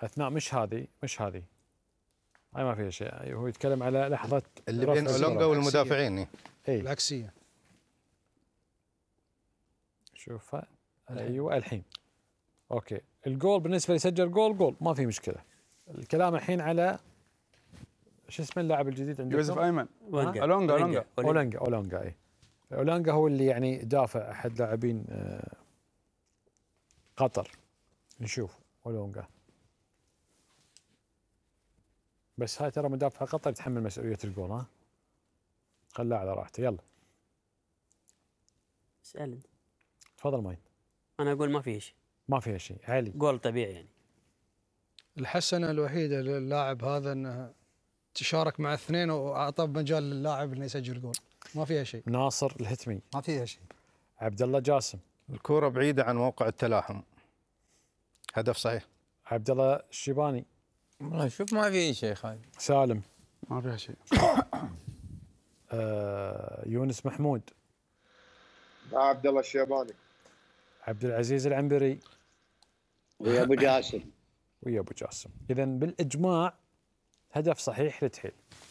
اثناء مش هذه مش هذه هاي ما فيها شيء هو يتكلم على لحظه اللي بين اولونجا والمدافعين اي إيه. العكسيه شوفها إيه. ايوه الحين اوكي الجول بالنسبه سجل جول جول ما في مشكله الكلام الحين على شو اسمه اللاعب الجديد عندكم؟ يوسف ايمن اولونجا اولونجا اولونجا اولونجا اي اولونجا هو اللي يعني دافع احد لاعبين آه، قطر نشوف اولونجا بس هاي ترى مدافع قطر يتحمل مسؤوليه الجول ها خلاه على راحته يلا اسال انت تفضل ماين انا اقول ما فيها شيء ما فيها شيء علي جول طبيعي يعني الحسنه الوحيده للاعب هذا انه تشارك مع اثنين واعطى مجال للاعب انه يسجل جول ما فيها شيء ناصر الهتمي ما فيها شيء عبد الله جاسم الكوره بعيده عن موقع التلاحم هدف صحيح عبد الله الشيباني والله شوف ما في شيء خالد سالم ما فيها شيء آه يونس محمود عبد الله الشيباني عبد العزيز العنبري ويا ابو جاسم ويا ابو جاسم اذا بالاجماع هدف صحيح لتحيل